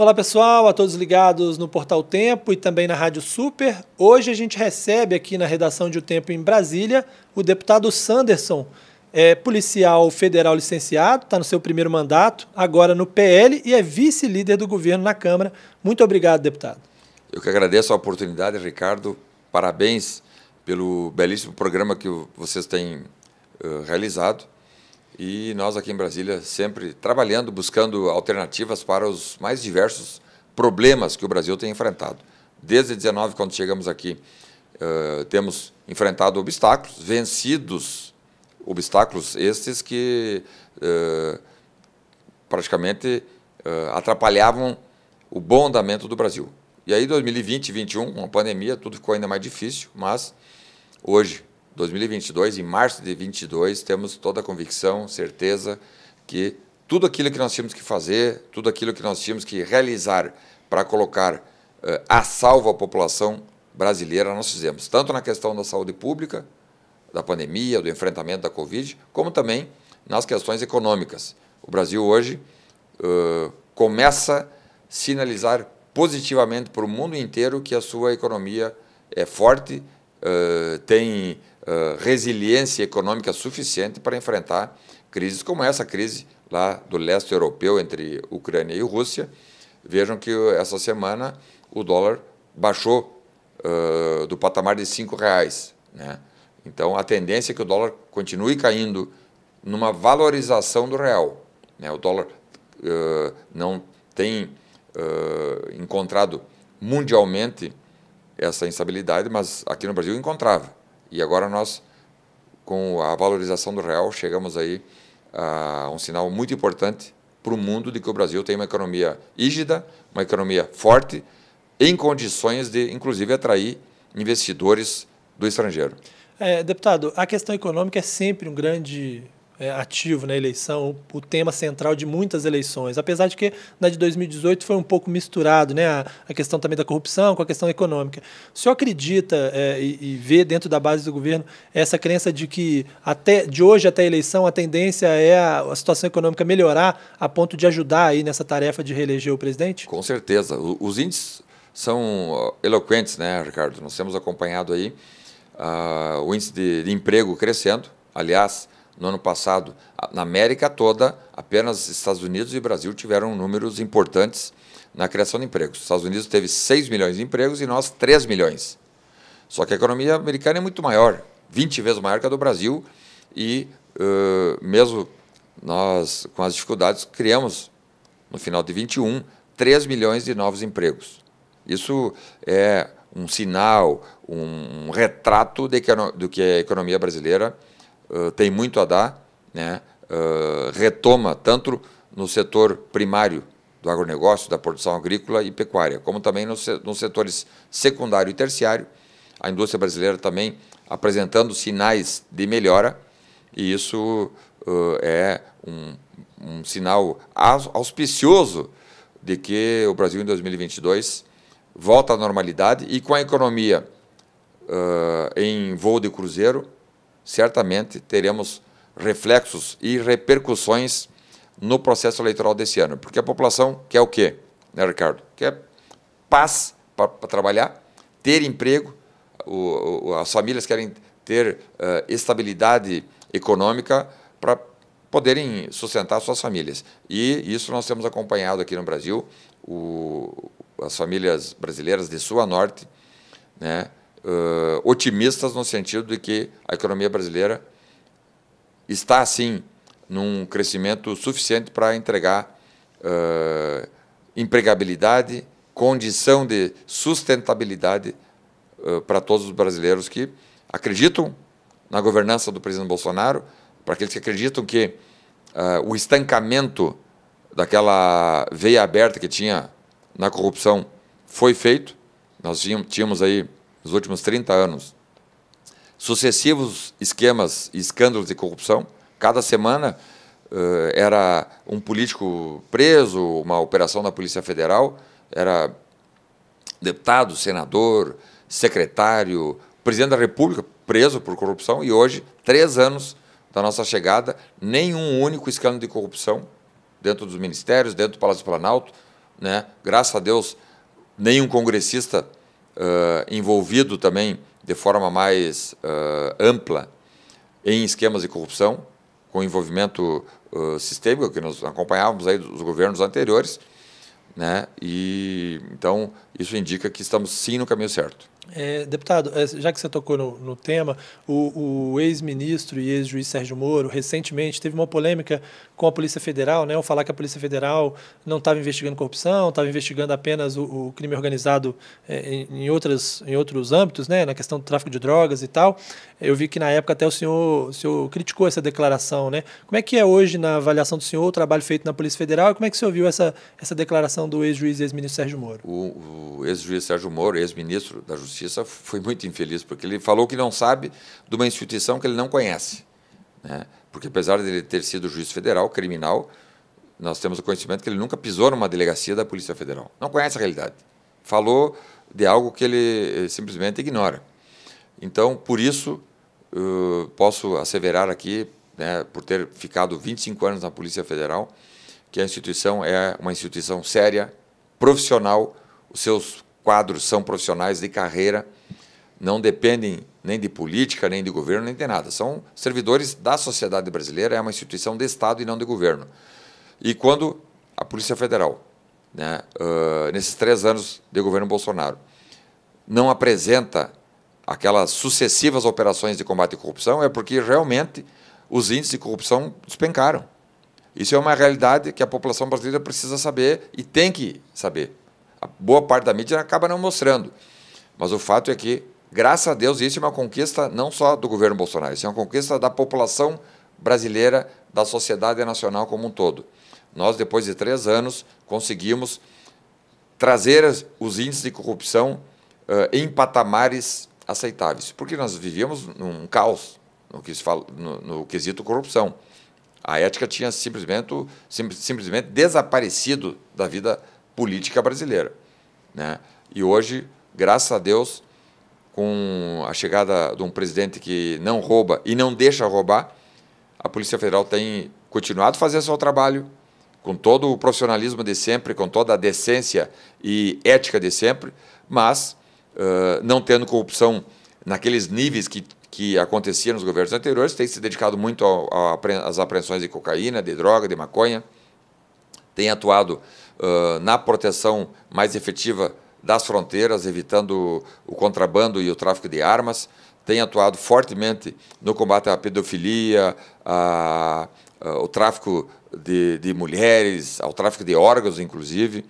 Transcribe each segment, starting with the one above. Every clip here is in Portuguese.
Olá pessoal, a todos ligados no Portal Tempo e também na Rádio Super. Hoje a gente recebe aqui na redação de O Tempo em Brasília o deputado Sanderson, é policial federal licenciado, está no seu primeiro mandato, agora no PL e é vice-líder do governo na Câmara. Muito obrigado, deputado. Eu que agradeço a oportunidade, Ricardo. Parabéns pelo belíssimo programa que vocês têm uh, realizado. E nós aqui em Brasília sempre trabalhando, buscando alternativas para os mais diversos problemas que o Brasil tem enfrentado. Desde 19, quando chegamos aqui, uh, temos enfrentado obstáculos, vencidos obstáculos estes que uh, praticamente uh, atrapalhavam o bom andamento do Brasil. E aí, 2020 2021, com a pandemia, tudo ficou ainda mais difícil, mas hoje 2022, em março de 2022, temos toda a convicção, certeza que tudo aquilo que nós tínhamos que fazer, tudo aquilo que nós tínhamos que realizar para colocar uh, a salvo a população brasileira, nós fizemos, tanto na questão da saúde pública, da pandemia, do enfrentamento da Covid, como também nas questões econômicas. O Brasil hoje uh, começa a sinalizar positivamente para o mundo inteiro que a sua economia é forte, uh, tem eh, resiliência econômica suficiente para enfrentar crises como essa crise lá do leste europeu entre Ucrânia e Rússia. Vejam que eh, essa semana o dólar baixou uh, do patamar de R$ reais, né? Então a tendência é que o dólar continue caindo numa valorização do real. Né? O dólar uh, não tem uh, encontrado mundialmente essa instabilidade, mas aqui no Brasil encontrava. E agora nós, com a valorização do real, chegamos aí a um sinal muito importante para o mundo de que o Brasil tem uma economia rígida, uma economia forte, em condições de, inclusive, atrair investidores do estrangeiro. É, deputado, a questão econômica é sempre um grande é, ativo na eleição, o, tema central de muitas eleições. Apesar de que na de 2018 foi um pouco misturado né, a, a questão também da corrupção com a questão econômica. O senhor acredita é, e, e, vê dentro da base do governo essa crença de que até de hoje até a eleição a tendência é a, a situação econômica melhorar a ponto de ajudar aí nessa tarefa de reeleger o presidente? Com certeza. os índices são eloquentes, né, Ricardo? Nós temos acompanhado aí uh, o índice de, de emprego crescendo. Aliás, no ano passado, na América toda, apenas Estados Unidos e Brasil tiveram números importantes na criação de empregos. Estados Unidos teve 6 milhões de empregos e nós 3 milhões. Só que a economia americana é muito maior, 20 vezes maior que a do Brasil, e uh, mesmo nós, com as dificuldades, criamos, no final de 21, 3 milhões de novos empregos. Isso é um sinal, um retrato de que, do que a economia brasileira tem muito a dar, né? Uh, retoma tanto no setor primário do agronegócio, da produção agrícola e pecuária, como também nos, nos setores secundário e terciário, a indústria brasileira também apresentando sinais de melhora, e isso uh, é um, um sinal auspicioso de que o Brasil em 2022 volta à normalidade e com a economia uh, em voo de cruzeiro, certamente teremos reflexos e repercussões no processo eleitoral desse ano. Porque a população quer o quê, né, Ricardo? Quer paz para trabalhar, ter emprego, o, o, as famílias querem ter uh, estabilidade econômica para poderem sustentar suas famílias. E isso nós temos acompanhado aqui no Brasil, o, as famílias brasileiras de sul a norte, né, uh, otimistas no sentido de que a economia brasileira está, sim, num crescimento suficiente para entregar uh, empregabilidade, condição de sustentabilidade uh, para todos os brasileiros que acreditam na governança do presidente Bolsonaro, para aqueles que acreditam que o estancamento daquela veia aberta que tinha na corrupção foi feito. Nós tínhamos aí nos últimos 30 anos, sucessivos esquemas e escândalos de corrupção. Cada semana uh, era um político preso, uma operação da Polícia Federal, era deputado, senador, secretário, presidente da República preso por corrupção e hoje, três anos da nossa chegada, nenhum único escândalo de corrupção dentro dos ministérios, dentro do Palácio do Planalto. Né? Graças a Deus, nenhum congressista uh, envolvido também de forma mais uh, ampla em esquemas de corrupção, com envolvimento uh, sistêmico que nós acompanhávamos aí dos governos anteriores, né? E então isso indica que estamos sim no caminho certo. É, deputado, é, já que você tocou no, no tema, o, o ex-ministro e ex-juiz Sérgio Moro recentemente teve uma polêmica com a Polícia Federal, né, ao falar que a Polícia Federal não estava investigando corrupção, estava investigando apenas o, o crime organizado é, em, em, outras, em outros âmbitos, né, na questão do tráfico de drogas e tal. Eu vi que na época até o senhor, o senhor criticou essa declaração, né? Como é que é hoje, na avaliação do senhor, o trabalho feito na Polícia Federal? E como é que o senhor viu essa, essa declaração do ex-juiz e ex-ministro Sérgio Moro? O, o ex-juiz Sérgio Moro, ex-ministro da Justiça, foi muito infeliz, porque ele falou que não sabe de uma instituição que ele não conhece. Né? Porque apesar de ele ter sido juiz federal, criminal, nós temos o conhecimento que ele nunca pisou numa delegacia da Polícia Federal. Não conhece a realidade. Falou de algo que ele eh, simplesmente ignora. Então, por isso, eh, posso asseverar aqui, né, por ter ficado 25 anos na Polícia Federal, que a instituição é uma instituição séria, profissional, os seus quadros são profissionais de carreira, não dependem nem de política, nem de governo, nem de nada. São servidores da sociedade brasileira, é uma instituição de Estado e não de governo. E quando a Polícia Federal, né, uh, nesses três anos de governo Bolsonaro, não apresenta aquelas sucessivas operações de combate à corrupção é porque realmente os índices de corrupção despencaram. Isso é uma realidade que a população brasileira precisa saber e tem que saber. A boa parte da mídia acaba não mostrando. Mas o fato é que, graças a Deus, isso é uma conquista não só do governo Bolsonaro, isso é uma conquista da população brasileira, da sociedade nacional como um todo. Nós, depois de três anos, conseguimos trazer os índices de corrupção eh, em patamares aceitáveis, porque nós vivíamos num caos no, que se fala, no, no quesito corrupção. A ética tinha simplesmente, sim, simplesmente desaparecido da vida política brasileira. Né? E hoje, graças a Deus, com a chegada de um presidente que não rouba e não deixa roubar, a Polícia Federal tem continuado a fazer seu trabalho com todo o profissionalismo de sempre, com toda a decência e ética de sempre, mas não tendo corrupção naqueles níveis que, que acontecia nos governos anteriores, tem se dedicado muito às apreensões de cocaína, de droga, de maconha, tem atuado uh, na proteção mais efetiva das fronteiras, evitando o contrabando e o tráfico de armas, tem atuado fortemente no combate à pedofilia, ao tráfico de, de mulheres, ao tráfico de órgãos, inclusive.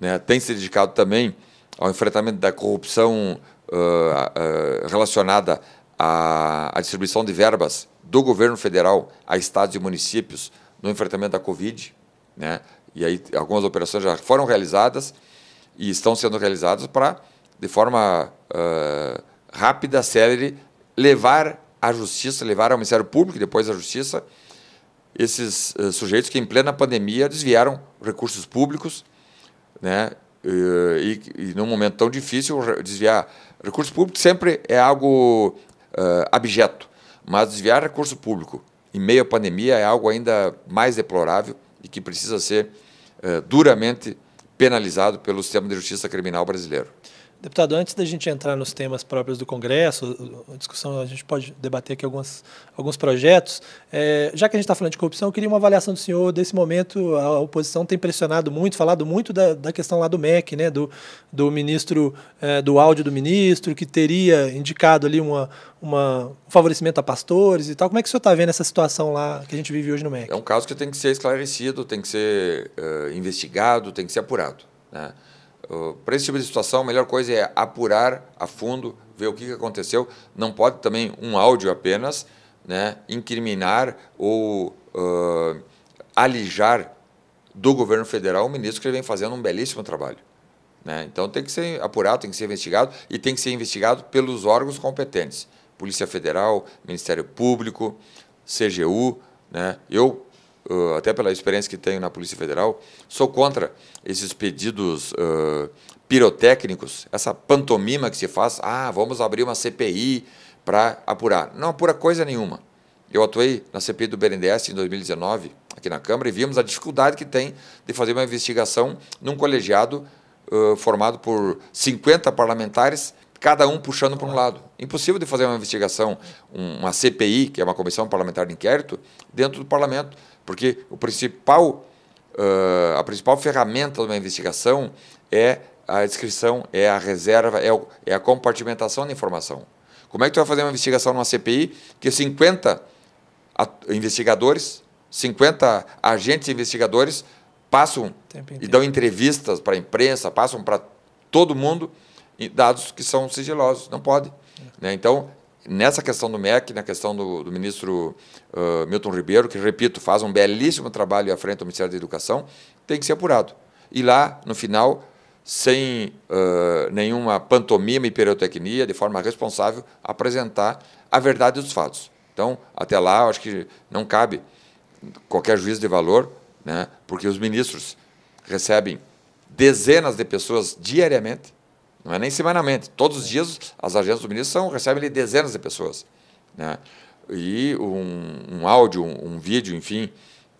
Né? Tem se dedicado também ao enfrentamento da corrupção uh, uh, relacionada à, à, distribuição de verbas do governo federal a estados e municípios no enfrentamento da Covid. Né? E aí algumas operações já foram realizadas e estão sendo realizadas para, de forma uh, rápida, célere, levar à justiça, levar ao Ministério Público e depois à justiça esses eh, sujeitos que em plena pandemia desviaram recursos públicos né, eh, e, e, num momento tão difícil, desviar recurso público sempre é algo uh, abjeto, mas desviar recurso público em meio à pandemia é algo ainda mais deplorável e que precisa ser uh, duramente penalizado pelo sistema de justiça criminal brasileiro. Deputado, antes da gente entrar nos temas próprios do Congresso, a discussão, a gente pode debater aqui algumas, alguns projetos. É, já que a gente está falando de corrupção, eu queria uma avaliação do senhor desse momento. A oposição tem pressionado muito, falado muito da, da questão lá do MEC, né, do, do ministro, é, do áudio do ministro, que teria indicado ali uma, uma, um favorecimento a pastores e tal. Como é que o senhor está vendo essa situação lá que a gente vive hoje no MEC? É um caso que tem que ser esclarecido, tem que ser uh, investigado, tem que ser apurado. Né? Ah, para esse tipo de situação, a melhor coisa é apurar a fundo, ver o que aconteceu. Não pode também um áudio apenas né, incriminar ou uh, alijar do governo federal o ministro que ele vem fazendo um belíssimo trabalho. Né? Então tem que ser apurado, tem que ser investigado e tem que ser investigado pelos órgãos competentes: Polícia Federal, Ministério Público, CGU. Né? Eu uh, até pela experiência que tenho na Polícia Federal, sou contra esses pedidos uh, pirotécnicos, essa pantomima que se faz, ah, vamos abrir uma CPI para apurar. Não apura coisa nenhuma. Eu atuei na CPI do BNDES em 2019, aqui na Câmara, e vimos a dificuldade que tem de fazer uma investigação num colegiado uh, formado por 50 parlamentares, cada um puxando para um lado. Impossível de fazer uma investigação, uma CPI, que é uma Comissão Parlamentar de Inquérito, dentro do parlamento. Porque o principal, uh, a principal ferramenta de uma investigação é a descrição, é a reserva, é, o, é a compartimentação da informação. Como é que tu vai fazer uma investigação numa CPI que 50 investigadores, 50 agentes investigadores passam e dão entrevistas para a imprensa, passam para todo mundo dados que são sigilosos, não pode. É. Né? Então, nessa questão do MEC, na questão do, do ministro uh, Milton Ribeiro, que, repito, faz um belíssimo trabalho à frente do Ministério da Educação, tem que ser apurado. E lá, no final, sem uh, nenhuma pantomima e periotecnia, de forma responsável, apresentar a verdade dos fatos. Então, até lá, acho que não cabe qualquer juízo de valor, né, porque os ministros recebem dezenas de pessoas diariamente não é nem semanalmente. Todos os dias as agências do ministro são, recebem ali, dezenas de pessoas. Né? E um, um áudio, um, um, vídeo, enfim,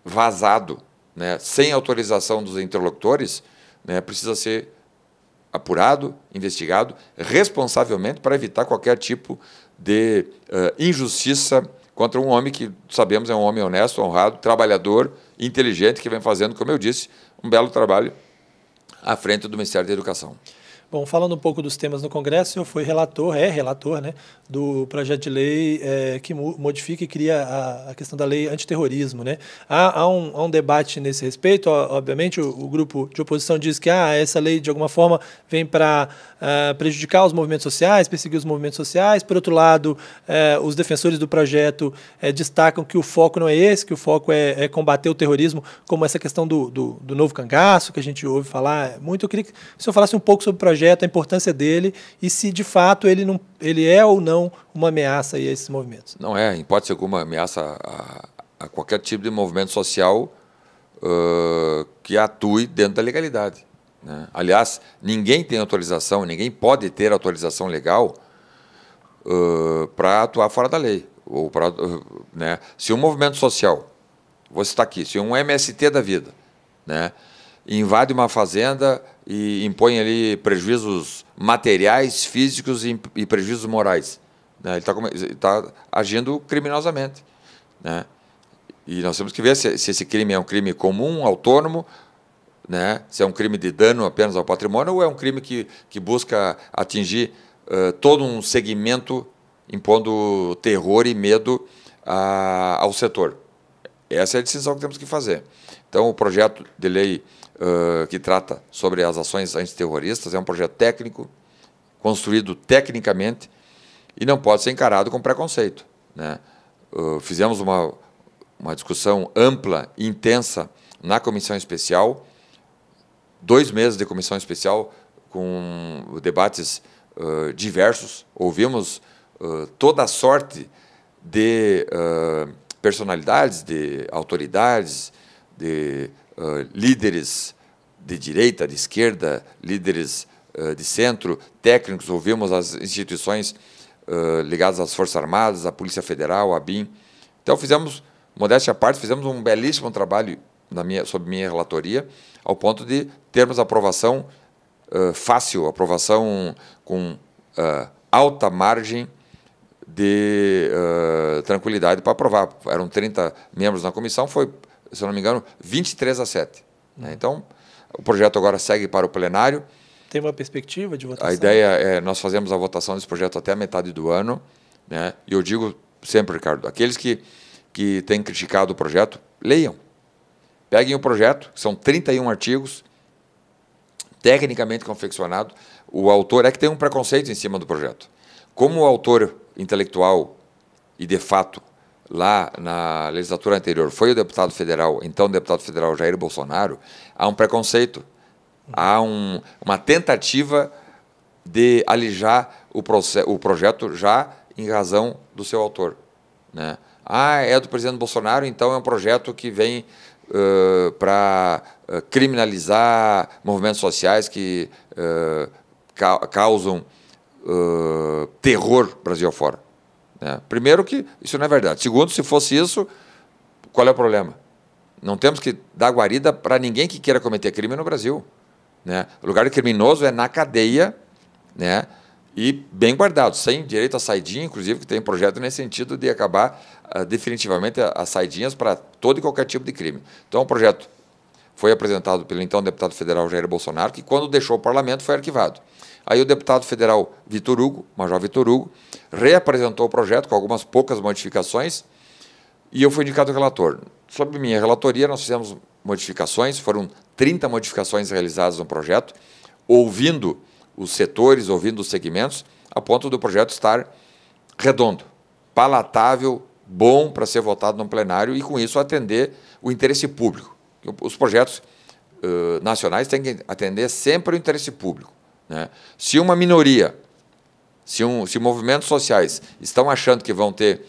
vazado, né? sem autorização dos interlocutores, né? precisa ser apurado, investigado responsavelmente para evitar qualquer tipo de uh, injustiça contra um homem que sabemos é um homem honesto, honrado, trabalhador, inteligente, que vem fazendo, como eu disse, um belo trabalho à frente do Ministério da Educação. Bom, falando um pouco dos temas no Congresso, eu fui relator, é relator, né, do projeto de lei é, que modifica e cria a, a, questão da lei antiterrorismo. Né? Há, há, um, há um debate nesse respeito, obviamente, o, o, grupo de oposição diz que ah, essa lei, de alguma forma, vem para ah, prejudicar os movimentos sociais, perseguir os movimentos sociais. Por outro lado, é, os defensores do projeto é, destacam que o foco não é esse, que o foco é, é combater o terrorismo, como essa questão do, do, do, novo cangaço, que a gente ouve falar muito. Eu queria que o senhor falasse um pouco sobre o projeto projeto, a importância dele e se de fato ele, não, ele é ou não uma ameaça a esses movimentos. Não é, em hipótese alguma, ameaça a, a qualquer tipo de movimento social uh, que atue dentro da legalidade. Né? Aliás, ninguém tem autorização, ninguém pode ter autorização legal uh, para atuar fora da lei. Ou pra, né? Se um movimento social, você está aqui, se um MST da vida né, invade uma fazenda e impõe ali prejuízos materiais, físicos e, e prejuízos morais. Né? Ele está tá agindo criminosamente. Né? E nós temos que ver se, se, esse crime é um crime comum, autônomo, né? se é um crime de dano apenas ao patrimônio ou é um crime que, que busca atingir uh, todo um segmento impondo terror e medo a, ao setor. Essa é a decisão que temos que fazer. Então, o projeto de lei que trata sobre as ações antiterroristas, é um projeto técnico, construído tecnicamente e não pode ser encarado com preconceito. Né? Uh, fizemos uma, uma discussão ampla e intensa na comissão especial, dois meses de comissão especial com debates uh, diversos, ouvimos uh, toda a sorte de personalidades, de autoridades, de líderes de direita, de esquerda, líderes de centro, técnicos, ouvimos as instituições ligadas às Forças Armadas, à Polícia Federal, à BIM. Então fizemos, modéstia à parte, fizemos um belíssimo trabalho na minha, sob minha relatoria, ao ponto de termos aprovação fácil, aprovação com alta margem de tranquilidade para aprovar. Eram 30 membros na comissão, foi se não me engano, 23 a 7. Uhum. Né? Então, o projeto agora segue para o plenário. Tem uma perspectiva de votação? A ideia é nós fazemos a votação desse projeto até a metade do ano. Né? E eu digo sempre, Ricardo, aqueles que, que têm criticado o projeto, leiam. Peguem o projeto, são 31 artigos, tecnicamente confeccionado. O autor é que tem um preconceito em cima do projeto. Como o autor intelectual e, de fato, lá na legislatura anterior foi o deputado federal, então o deputado federal Jair Bolsonaro, há um preconceito, há um, uma tentativa de alijar o, processo, o projeto já em razão do seu autor. Né? Ah, é do presidente Bolsonaro, então é um projeto que vem uh, para uh, criminalizar movimentos sociais que uh, ca causam terror Brasil afora. Né? Primeiro que isso não é verdade. Segundo, se fosse isso, qual é o problema? Não temos que dar guarida para ninguém que queira cometer crime no Brasil. Né? O lugar criminoso é na cadeia, né? e bem guardado, sem direito à saidinha, inclusive, que tem um projeto nesse sentido de acabar uh, definitivamente as saidinhas para todo e qualquer tipo de crime. Então, o projeto foi apresentado pelo então deputado federal Jair Bolsonaro, que quando deixou o parlamento foi arquivado. Aí o deputado federal Vitor Hugo, Major Vitor Hugo, reapresentou o projeto com algumas poucas modificações e eu fui indicado relator. Sob minha relatoria, nós fizemos modificações, foram 30 modificações realizadas no projeto, ouvindo os setores, ouvindo os segmentos, a ponto do projeto estar redondo, palatável, bom para ser votado no plenário e, com isso, atender o interesse público. Os projetos uh, nacionais têm que atender sempre o interesse público. Né? Se uma minoria, se, um, se movimentos sociais estão achando que vão ter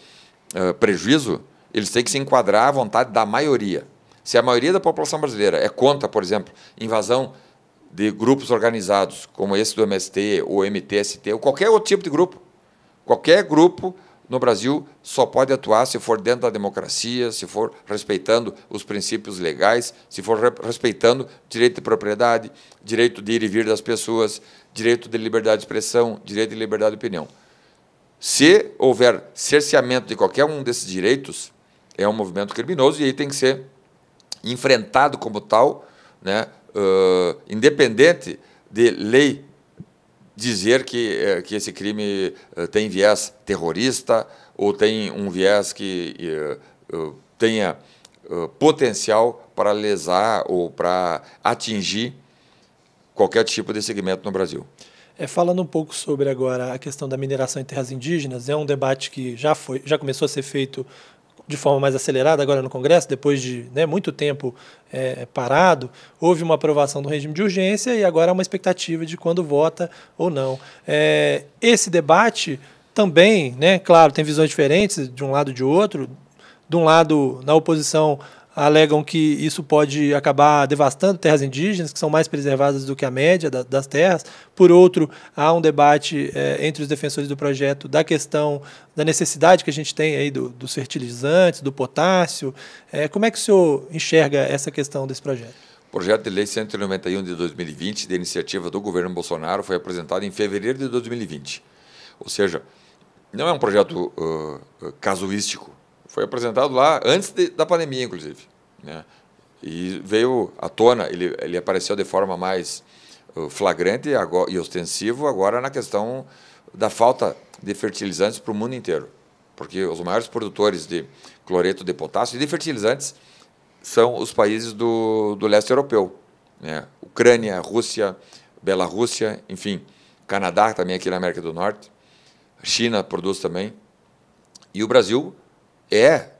uh, prejuízo, eles têm que se enquadrar à vontade da maioria. Se a maioria da população brasileira é contra, por exemplo, invasão de grupos organizados, como esse do MST, ou MTST, ou qualquer outro tipo de grupo, qualquer grupo no Brasil só pode atuar se for dentro da democracia, se for respeitando os princípios legais, se for respeitando direito de propriedade, direito de ir e vir das pessoas, direito de liberdade de expressão, direito de liberdade de opinião. Se houver cerceamento de qualquer um desses direitos, é um movimento criminoso e aí tem que ser enfrentado como tal, né, uh, independente de lei dizer que, eh, que esse crime eh, tem viés terrorista ou tem um viés que eh, tenha potencial para lesar ou para atingir qualquer tipo de segmento no Brasil. É, falando um pouco sobre agora a questão da mineração em terras indígenas, é um debate que já foi, já começou a ser feito de forma mais acelerada agora no Congresso, depois de né, muito tempo é, parado, houve uma aprovação do regime de urgência e agora há uma expectativa de quando vota ou não. É, esse debate também, né, claro, tem visões diferentes de um lado e de outro. De um lado, na oposição, alegam que isso pode acabar devastando terras indígenas, que são mais preservadas do que a média da, das terras. Por outro, há um debate é, entre os defensores do projeto da questão da necessidade que a gente tem aí do, dos fertilizantes, do potássio. É, como é que o senhor enxerga essa questão desse projeto? O projeto de lei 191 de 2020, de iniciativa do governo Bolsonaro, foi apresentado em fevereiro de 2020. Ou seja, não é um projeto uh, casuístico. Foi apresentado lá antes de, da pandemia, inclusive. Né? E veio à tona, ele, ele apareceu de forma mais uh, flagrante e, agora, e ostensivo agora na questão da falta de fertilizantes para o mundo inteiro. Porque os maiores produtores de cloreto de potássio e de fertilizantes são os países do, do leste europeu. Né? Ucrânia, Rússia, Bela-Rússia, enfim, Canadá também é aqui na América do Norte, China produz também. E o Brasil é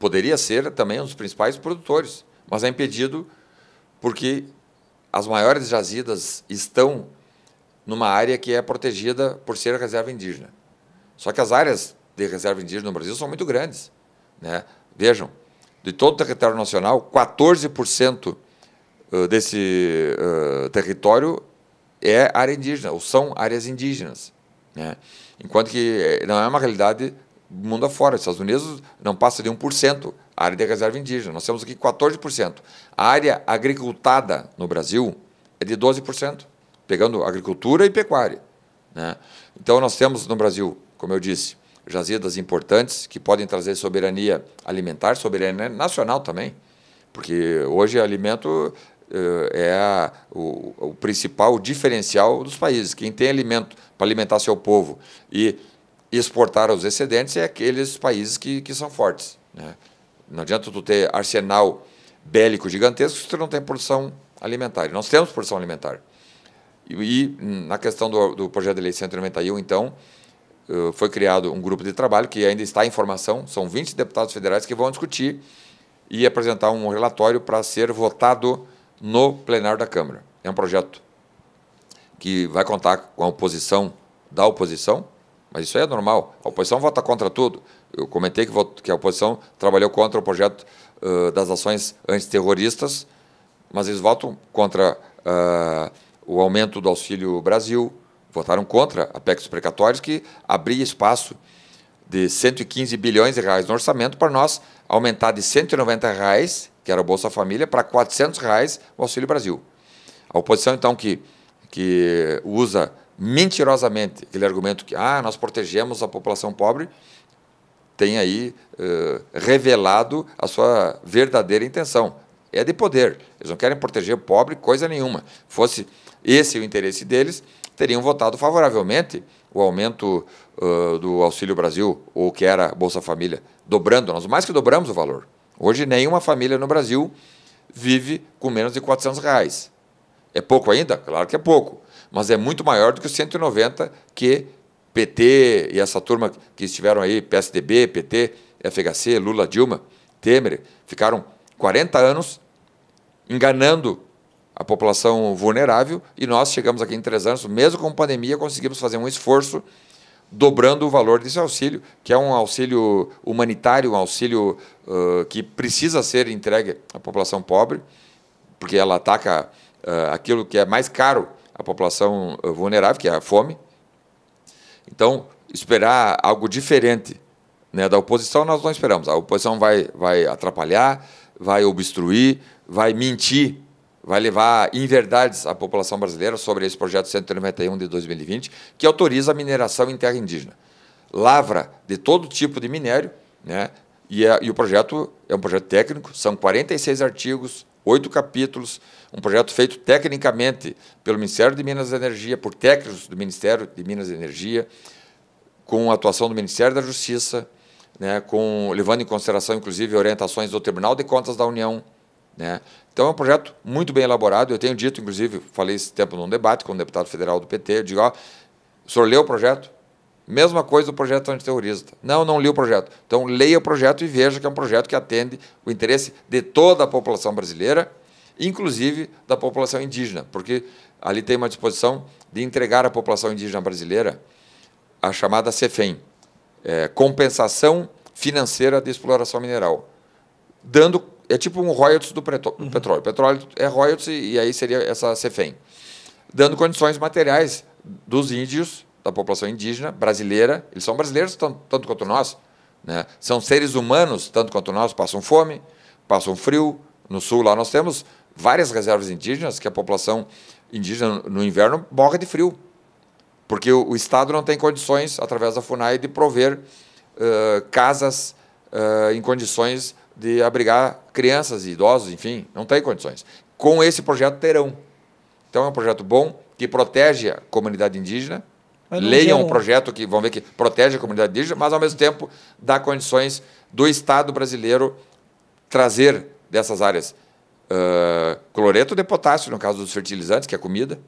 poderia ser também um dos principais produtores, mas é impedido porque as maiores jazidas estão numa área que é protegida por ser reserva indígena. Só que as áreas de reserva indígena no Brasil são muito grandes. Né? Vejam, de todo o território nacional, 14% desse uh, território é área indígena, ou são áreas indígenas. Né? Enquanto que eh, não é uma realidade mundo afora. Os Estados Unidos não passa de 1% a área de reserva indígena. Nós temos aqui 14%. A área agricultada no Brasil é de 12%, pegando agricultura e pecuária. Né? Então, nós temos no Brasil, como eu disse, jazidas importantes que podem trazer soberania alimentar, soberania nacional também, porque hoje alimento eh, é a, o, o, principal diferencial dos países. Quem tem alimento para alimentar seu povo e exportar os excedentes é aqueles países que, que são fortes. Né? Não adianta tu ter arsenal bélico gigantesco se tu não tem produção alimentar. nós temos produção alimentar. E, e hum, na questão do, do, projeto de lei 191, então, eh, foi criado um grupo de trabalho que ainda está em formação, são 20 deputados federais que vão discutir e apresentar um relatório para ser votado no plenário da Câmara. É um projeto que vai contar com a oposição da oposição, mas isso aí é normal. A oposição vota contra tudo. Eu comentei que, voto, que a oposição trabalhou contra o projeto uh, das ações antiterroristas, mas eles votam contra uh, o aumento do Auxílio Brasil, votaram contra a PEC dos precatórios, que abria espaço de 115 bilhões de reais no orçamento para nós aumentar de 190 reais, que era o Bolsa Família, para 400 reais o Auxílio Brasil. A oposição, então, que, que usa mentirosamente aquele argumento que ah, nós protegemos a população pobre, tem aí uh, revelado a sua verdadeira intenção. É de poder. Eles não querem proteger o pobre, coisa nenhuma. Fosse esse o interesse deles, teriam votado favoravelmente o aumento uh, do Auxílio Brasil, ou que era Bolsa Família, dobrando. Nós mais que dobramos o valor. Hoje, nenhuma família no Brasil vive com menos de 400 reais. É pouco ainda? Claro que é pouco mas é muito maior do que os 190 que PT e essa turma que estiveram aí, PSDB, PT, FHC, Lula, Dilma, Temer, ficaram 40 anos enganando a população vulnerável e nós chegamos aqui em três anos, mesmo com pandemia, conseguimos fazer um esforço dobrando o valor desse auxílio, que é um auxílio humanitário, um auxílio uh, que precisa ser entregue à população pobre, porque ela ataca uh, aquilo que é mais caro a população eh, vulnerável, que é a fome. Então, esperar algo diferente né, da oposição, nós não esperamos. A oposição vai, vai atrapalhar, vai obstruir, vai mentir, vai levar inverdades à população brasileira sobre esse projeto 191 de 2020, que autoriza a mineração em terra indígena. Lavra de todo tipo de minério, né, e, é, e o projeto é um projeto técnico, são 46 artigos, oito capítulos, um projeto feito tecnicamente pelo Ministério de Minas e Energia, por técnicos do Ministério de Minas e Energia, com a atuação do Ministério da Justiça, né, com, levando em consideração, inclusive, orientações do Tribunal de Contas da União. Né. Então, é um projeto muito bem elaborado. Eu tenho dito, inclusive, falei esse tempo num debate com um deputado federal do PT, eu digo, ó, o senhor leu o projeto? Mesma coisa do projeto antiterrorista. Não, não li o projeto. Então, leia o projeto e veja que é um projeto que atende o interesse de toda a população brasileira inclusive da população indígena, porque ali tem uma disposição de entregar à população indígena brasileira a chamada CEFEM, é, Compensação Financeira de Exploração Mineral, dando é tipo um royalties do, uhum. petróleo. Petróleo é royalties e aí seria essa CEFEM, dando condições materiais dos índios, da população indígena brasileira, eles são brasileiros tanto, tanto quanto nós, né? são seres humanos tanto quanto nós, passam fome, passam frio. No sul lá nós temos várias reservas indígenas que a população indígena no inverno morre de frio, porque o, o Estado não tem condições, através da FUNAI, de prover uh, casas uh, em condições de abrigar crianças e idosos, enfim, não tem condições. Com esse projeto terão. Então é um projeto bom que protege a comunidade indígena. Leiam o um projeto que vão ver que protege a comunidade indígena, mas ao mesmo tempo dá condições do Estado brasileiro trazer dessas áreas uh, cloreto de potássio, no caso dos fertilizantes, que é comida,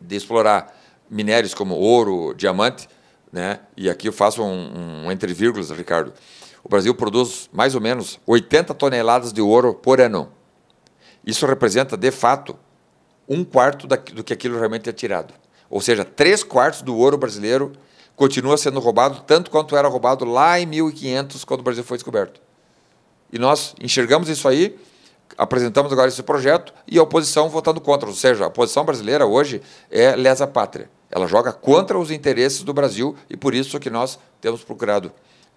de explorar minérios como ouro, diamante, né? e aqui eu faço um, um entre vírgulas, Ricardo. O Brasil produz mais ou menos 80 toneladas de ouro por ano. Isso representa, de fato, um quarto do que aquilo realmente é tirado. Ou seja, três quartos do ouro brasileiro continua sendo roubado, tanto quanto era roubado lá em 1500, quando o Brasil foi descoberto. E nós enxergamos isso aí apresentamos agora esse projeto e a oposição votando contra. Ou seja, a oposição brasileira hoje é lesa pátria. Ela joga contra os interesses do Brasil e por isso que nós temos procurado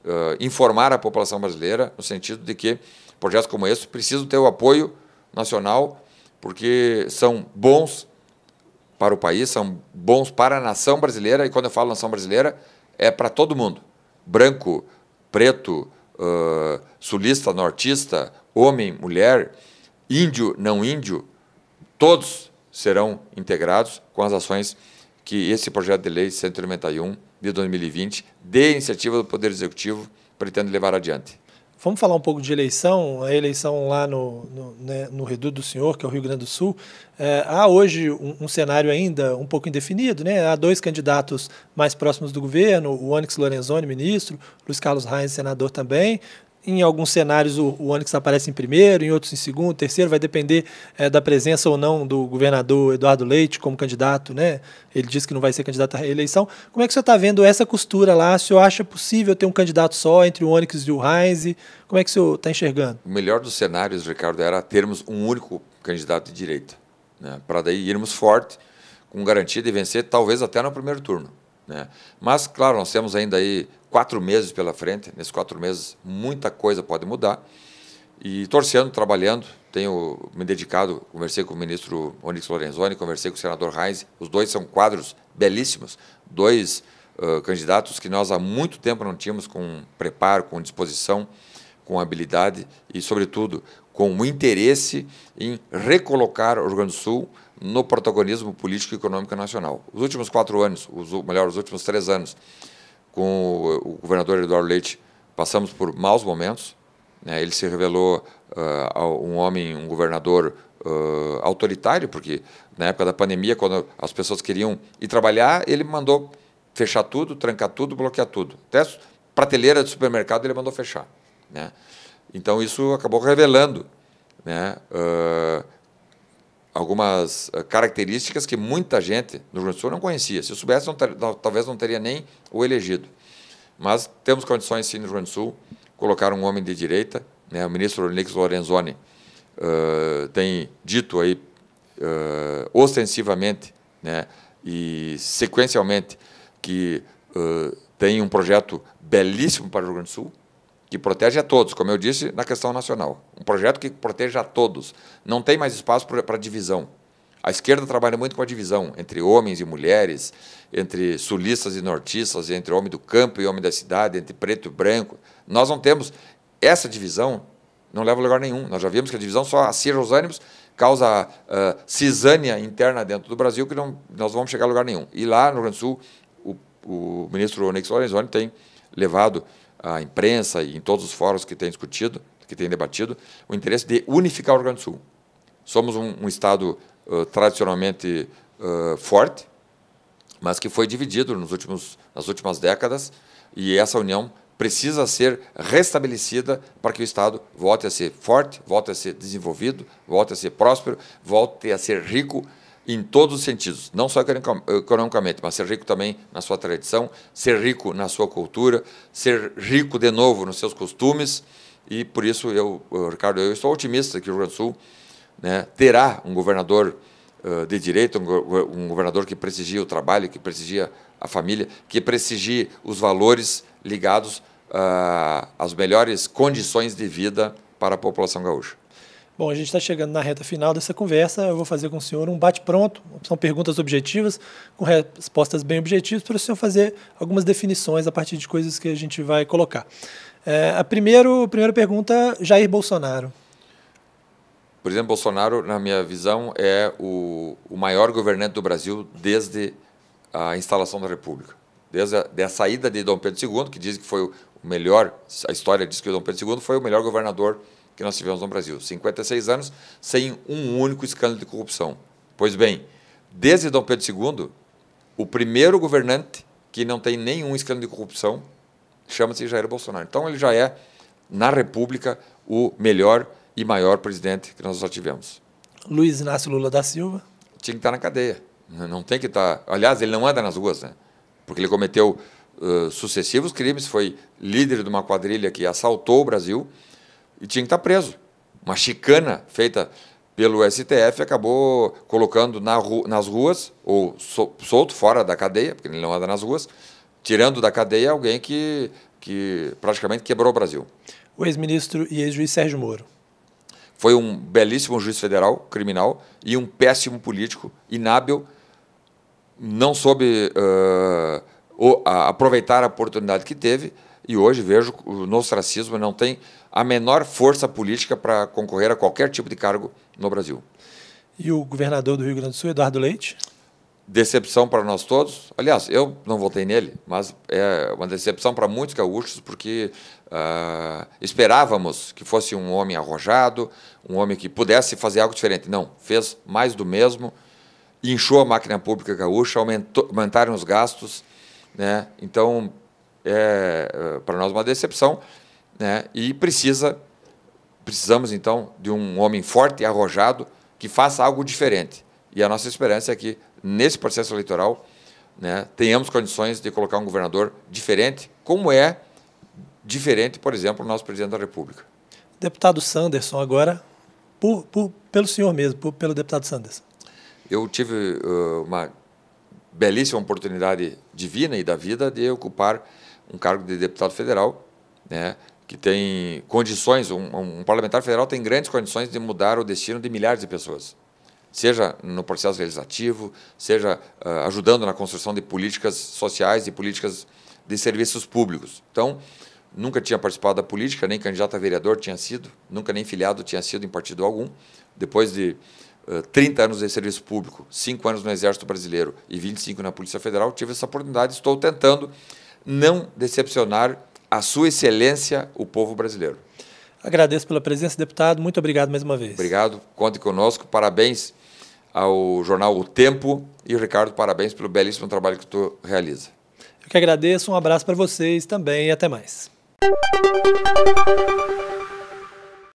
uh, informar a população brasileira no sentido de que projetos como esse precisam ter o apoio nacional porque são bons para o país, são bons para a nação brasileira e quando eu falo nação brasileira é para todo mundo, branco, preto, uh, sulista, nortista, homem, mulher, índio, não índio, todos serão integrados com as ações que esse projeto de lei 191 de 2020, de iniciativa do Poder Executivo, pretende levar adiante. Vamos falar um pouco de eleição, a eleição lá no, no, né, no Reduto do Senhor, que é o Rio Grande do Sul. É, há hoje um, um, cenário ainda um pouco indefinido, né? Há dois candidatos mais próximos do governo, o Onyx Lorenzoni, ministro, Luiz Carlos Reis, senador também em alguns cenários o, o Onix aparece em primeiro, em outros em segundo, terceiro, vai depender é, da presença ou não do governador Eduardo Leite como candidato, né? Ele disse que não vai ser candidato à reeleição. Como é que você está vendo essa costura lá? Se eu acha possível ter um candidato só entre o Onix e o Heinz? Como é que o senhor está enxergando? O melhor dos cenários, Ricardo, era termos um único candidato de direita, né? para daí irmos forte, com garantia de vencer, talvez até no primeiro turno. Né? Mas, claro, nós temos ainda aí quatro meses pela frente. Nesses quatro meses, muita coisa pode mudar. E torcendo, trabalhando, tenho me dedicado, conversei com o ministro Onyx Lorenzoni, conversei com o senador Reis. os dois são quadros belíssimos, dois uh, candidatos que nós há muito tempo não tínhamos com preparo, com disposição, com habilidade e, sobretudo, com o interesse em recolocar o Rio Grande do Sul no protagonismo político e econômico nacional. Os últimos quatro anos, os, melhor, os últimos três anos, com o governador Eduardo Leite passamos por maus momentos. Né? Ele se revelou uh, um homem, um governador uh, autoritário, porque na época da pandemia, quando as pessoas queriam ir trabalhar, ele mandou fechar tudo, trancar tudo, bloquear tudo. Até prateleira de supermercado ele mandou fechar. Né? Então isso acabou revelando né? Uh, algumas eh, características que muita gente no Rio Grande do Sul não conhecia. Se soubesse, não ter, talvez não teria nem o elegido. Mas temos condições, sim, no Rio Grande do Sul, colocar um homem de direita. Né? O ministro Onix Lorenzoni uh, tem dito aí uh, ostensivamente né? e sequencialmente que uh, tem um projeto belíssimo para o Rio Grande do Sul, que protege a todos, como eu disse na questão nacional. Um projeto que protege a todos. Não tem mais espaço para divisão. A esquerda trabalha muito com a divisão entre homens e mulheres, entre sulistas e nortistas, entre homem do campo e homem da cidade, entre preto e branco. Nós não temos essa divisão, não leva a lugar nenhum. Nós já vimos que a divisão só acirra os ânimos, causa uh, cisânia interna dentro do Brasil, que não, nós vamos chegar a lugar nenhum. E lá no Rio Grande do Sul, o, o ministro Onyx Lorenzoni tem levado a imprensa e em todos os fóruns que tem discutido, que tem debatido, o interesse de unificar o Rio Grande do Sul. Somos um, um Estado uh, tradicionalmente uh, forte, mas que foi dividido nos últimos, nas últimas décadas, e essa união precisa ser restabelecida para que o Estado volte a ser forte, volte a ser desenvolvido, volte a ser próspero, volte a ser rico em todos os sentidos, não só economicamente, mas ser rico também na sua tradição, ser rico na sua cultura, ser rico de novo nos seus costumes. E por isso eu, Ricardo, eu estou otimista que o Rio Grande do Sul né, terá um governador uh, de direito, um, um, governador que presidia o trabalho, que presidia a família, que prestigie os valores ligados uh, às melhores condições de vida para a população gaúcha. Bom, a gente está chegando na reta final dessa conversa. Eu vou fazer com o senhor um bate-pronto. São perguntas objetivas, com respostas bem objetivas, para o senhor fazer algumas definições a partir de coisas que a gente vai colocar. É, a, primeiro, a primeira pergunta: Jair Bolsonaro. Por exemplo, Bolsonaro, na minha visão, é o, o maior governante do Brasil desde a instalação da República. Desde a, desde a saída de Dom Pedro II, que diz que foi o melhor, a história diz que Dom Pedro II foi o melhor governador que nós tivemos no Brasil. 56 anos sem um único escândalo de corrupção. Pois bem, desde Dom Pedro II, o primeiro governante que não tem nenhum escândalo de corrupção chama-se Jair Bolsonaro. Então ele já é, na República, o melhor e maior presidente que nós já tivemos. Luiz Inácio Lula da Silva? Tinha que estar na cadeia. Não tem que estar. Aliás, ele não anda nas ruas, né? Porque ele cometeu uh, sucessivos crimes, foi líder de uma quadrilha que assaltou o Brasil e tinha que estar tá preso. Uma chicana feita pelo STF acabou colocando na ru nas ruas, ou sol solto fora da cadeia, porque ele não anda nas ruas, tirando da cadeia alguém que, que praticamente quebrou o Brasil. O ex-ministro e ex-juiz Sérgio Moro. Foi um belíssimo juiz federal, criminal, e um péssimo político, inábil, não soube uh, aproveitar a oportunidade que teve e hoje vejo o nostracismo não tem a menor força política para concorrer a qualquer tipo de cargo no Brasil. E o governador do Rio Grande do Sul, Eduardo Leite? Decepção para nós todos. Aliás, eu não votei nele, mas é uma decepção para muitos gaúchos, porque uh, esperávamos que fosse um homem arrojado, um homem que pudesse fazer algo diferente. Não, fez mais do mesmo, inchou a máquina pública gaúcha, aumentou, aumentaram os gastos. Né? Então, é, é, para nós uma decepção, né? E precisa precisamos então de um homem forte e arrojado que faça algo diferente. E a nossa esperança é que nesse processo eleitoral, né, tenhamos condições de colocar um governador diferente, como é diferente, por exemplo, o nosso presidente da República. Deputado Sanderson, agora por, por, pelo senhor mesmo, por, pelo deputado Sanderson. Eu tive uh, uma belíssima oportunidade divina e da vida de ocupar um cargo de deputado federal, né, que tem condições, um, um, parlamentar federal tem grandes condições de mudar o destino de milhares de pessoas, seja no processo legislativo, seja uh, ajudando na construção de políticas sociais e políticas de serviços públicos. Então, nunca tinha participado da política, nem candidato a vereador tinha sido, nunca nem filiado tinha sido em partido algum. Depois de uh, ah, 30 anos de serviço público, 5 anos no Exército Brasileiro e 25 na Polícia Federal, tive essa oportunidade, estou tentando não decepcionar a sua excelência, o povo brasileiro. Agradeço pela presença, deputado. Muito obrigado mais uma vez. Obrigado. Conte conosco. Parabéns ao jornal O Tempo. E, Ricardo, parabéns pelo belíssimo trabalho que tu realiza. Eu que agradeço. Um abraço para vocês também e até mais.